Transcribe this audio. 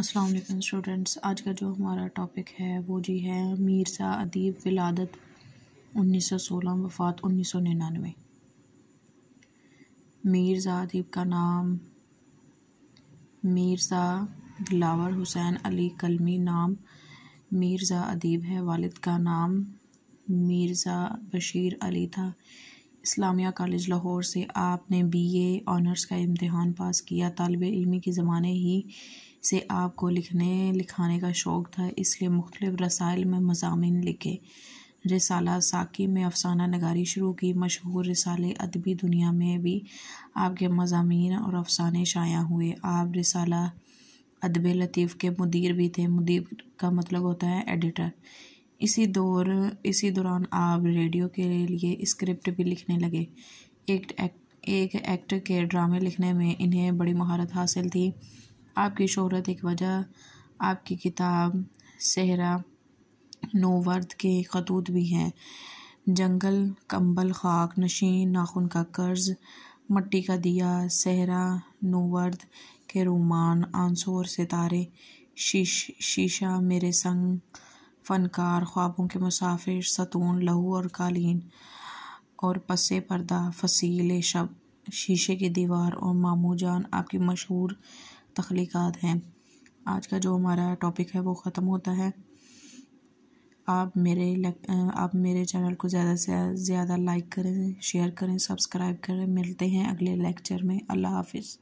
अस्सलाम स्टूडेंट्स आज का जो हमारा टॉपिक है वो जी है मीर्ज़ा अदीब विलादत 1916 वफ़ात 1999 मिर्जा अदीब का नाम मिर्जा दिलावर हुसैन अली कलमी नाम मीर्ज़ा अदीब है वालिद का नाम मीर्ज़ा बशीर अली था इस्लामिया कॉलेज लाहौर से आपने बीए ऑनर्स का इम्तहान पास किया तलब इलमी के ज़माने ही से आपको लिखने लिखाने का शौक़ था इसलिए मुख्तलिफ़ रसाइल में मजामी लिखे रिसाला साकी में अफसाना नगारी शुरू की मशहूर रिसाले अदबी दुनिया में भी आपके मजामी और अफसाने शाया हुए आप रिसाला अदब लतीफ़ के मुदीर भी थे मुदीर का मतलब होता है एडिटर इसी दौर इसी दौरान आप रेडियो के लिए स्क्रिप्ट भी लिखने लगे एक एक्ट एक एक्टर के ड्रामे लिखने में इन्हें बड़ी महारत हासिल थी आपकी शोहरत एक वजह आपकी किताब सेहरा नोवर्द के खतूत भी हैं जंगल कंबल खाक नशीन नाखून का कर्ज मट्टी का दिया सहरा नोवर्द के रोमान आंसू और सितारे शीश शीशा मेरे संग फ़नकार ख्वाबों के मुसाफिर सतून लहू और कालीन और पसे पर्दा फसील शब शीशे की दीवार और मामू जान आपकी मशहूर तख्लीक़ात हैं आज का जो हमारा टॉपिक है वो ख़त्म होता है आप मेरे आप मेरे चैनल को ज़्यादा से ज़्यादा लाइक करें शेयर करें सब्सक्राइब करें मिलते हैं अगले लेक्चर में अल्लाह हाफिज़